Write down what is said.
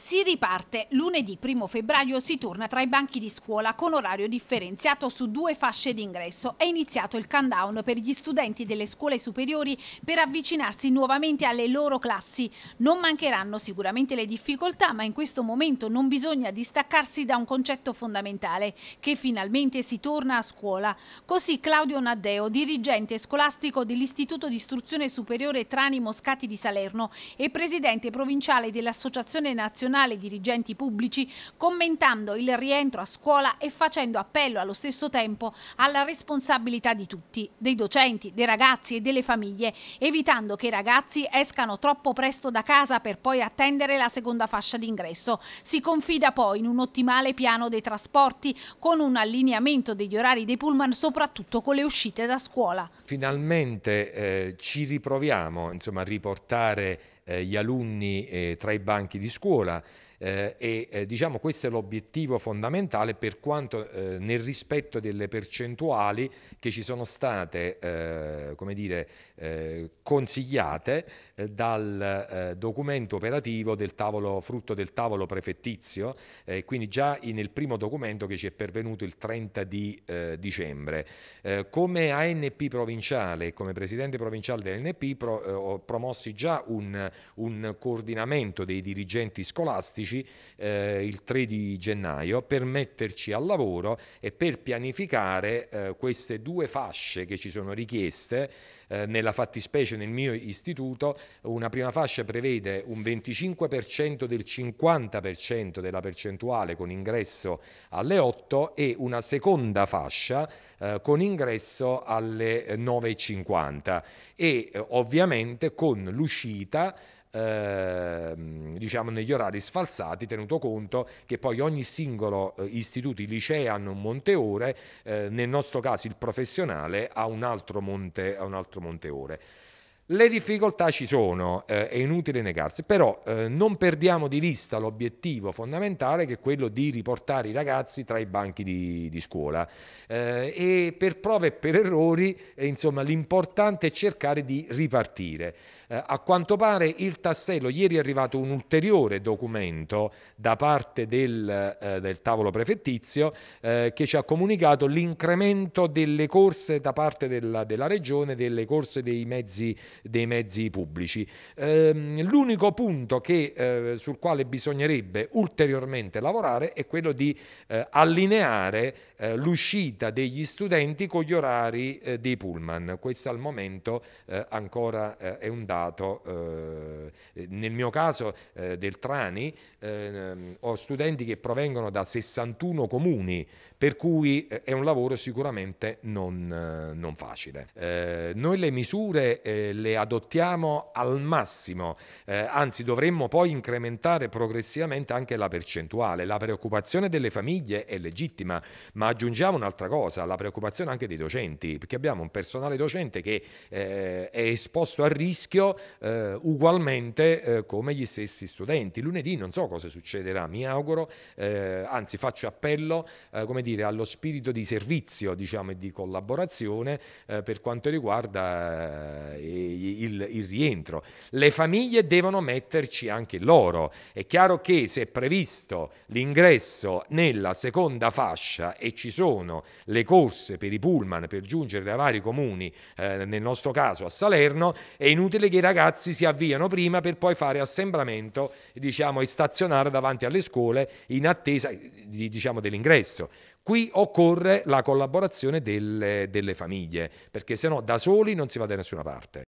Si riparte. Lunedì 1 febbraio si torna tra i banchi di scuola con orario differenziato su due fasce d'ingresso. È iniziato il countdown per gli studenti delle scuole superiori per avvicinarsi nuovamente alle loro classi. Non mancheranno sicuramente le difficoltà, ma in questo momento non bisogna distaccarsi da un concetto fondamentale, che finalmente si torna a scuola. Così Claudio Naddeo, dirigente scolastico dell'Istituto di Istruzione Superiore Trani Moscati di Salerno e presidente provinciale dell'Associazione Nazionale nazionale dirigenti pubblici, commentando il rientro a scuola e facendo appello allo stesso tempo alla responsabilità di tutti, dei docenti, dei ragazzi e delle famiglie, evitando che i ragazzi escano troppo presto da casa per poi attendere la seconda fascia d'ingresso. Si confida poi in un ottimale piano dei trasporti con un allineamento degli orari dei pullman soprattutto con le uscite da scuola. Finalmente eh, ci riproviamo insomma, a riportare eh, gli alunni eh, tra i banchi di scuola eh, e eh, diciamo questo è l'obiettivo fondamentale per quanto eh, nel rispetto delle percentuali che ci sono state come dire, consigliate dal documento operativo del tavolo, frutto del tavolo prefettizio, quindi già nel primo documento che ci è pervenuto il 30 di dicembre. come ANP provinciale, come presidente provinciale dell'ANP, pro, ho promossi già un un coordinamento dei dirigenti scolastici eh, il 3 di gennaio per metterci al lavoro e per pianificare eh, queste due fasce che ci sono richieste. Eh, nella fattispecie nel mio istituto una prima fascia prevede un 25% del 50% della percentuale con ingresso alle 8 e una seconda fascia eh, con ingresso alle 9.50 e eh, ovviamente con l'uscita eh, diciamo negli orari sfalsati, tenuto conto che poi ogni singolo eh, istituto, i licei hanno un monte ore, eh, nel nostro caso il professionale ha un altro monte, ha un altro monte ore. Le difficoltà ci sono, eh, è inutile negarsi, però eh, non perdiamo di vista l'obiettivo fondamentale che è quello di riportare i ragazzi tra i banchi di, di scuola eh, e per prove e per errori eh, insomma, l'importante è cercare di ripartire. Eh, a quanto pare il tassello, ieri è arrivato un ulteriore documento da parte del, eh, del tavolo prefettizio che ci ha comunicato l'incremento delle corse da parte della, della regione, delle corse dei mezzi dei mezzi pubblici. Ehm, l'unico punto che, eh, sul quale bisognerebbe ulteriormente lavorare è quello di eh, allineare eh, l'uscita degli studenti con gli orari dei pullman. Questo al momento ancora è un dato, nel mio caso del Trani, ehm, ho studenti che provengono da 61 comuni, per cui è un lavoro sicuramente non, non facile. noi le misure, le le adottiamo al massimo, eh, anzi dovremmo poi incrementare progressivamente anche la percentuale. La preoccupazione delle famiglie è legittima, ma aggiungiamo un'altra cosa, la preoccupazione anche dei docenti, perché abbiamo un personale docente che eh, è esposto al rischio eh, ugualmente eh, come gli stessi studenti. Lunedì non so cosa succederà, mi auguro, eh, anzi faccio appello eh, come dire, allo spirito di servizio diciamo, e di collaborazione per quanto riguarda eh, il, il rientro. Le famiglie devono metterci anche loro. È chiaro che se è previsto l'ingresso nella seconda fascia e ci sono le corse per i pullman per giungere da vari comuni, eh, nel nostro caso a Salerno, è inutile che i ragazzi si avviano prima per poi fare assembramento diciamo, e stazionare davanti alle scuole in attesa diciamo, dell'ingresso. Qui occorre la collaborazione delle, delle famiglie, perché se no da soli non si va da nessuna parte.